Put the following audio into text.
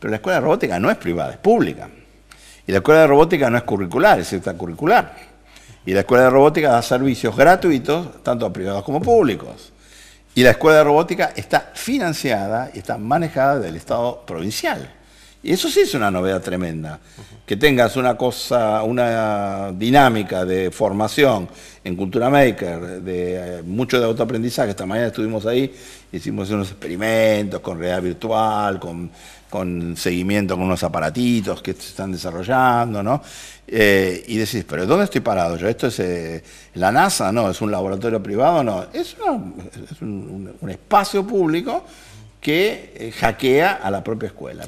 Pero la escuela de robótica no es privada, es pública. Y la escuela de robótica no es curricular, es extracurricular. Y la escuela de robótica da servicios gratuitos, tanto a privados como públicos. Y la escuela de robótica está financiada y está manejada del Estado provincial. Y eso sí es una novedad tremenda. Que tengas una cosa, una dinámica de formación en Cultura Maker, de eh, mucho de autoaprendizaje. Esta mañana estuvimos ahí, hicimos unos experimentos con realidad virtual, con, con seguimiento con unos aparatitos que se están desarrollando, ¿no? Eh, y decís, pero ¿dónde estoy parado yo? ¿Esto es eh, la NASA? No, es un laboratorio privado, no. Es, un espacio público que eh, hackea a la propia escuela.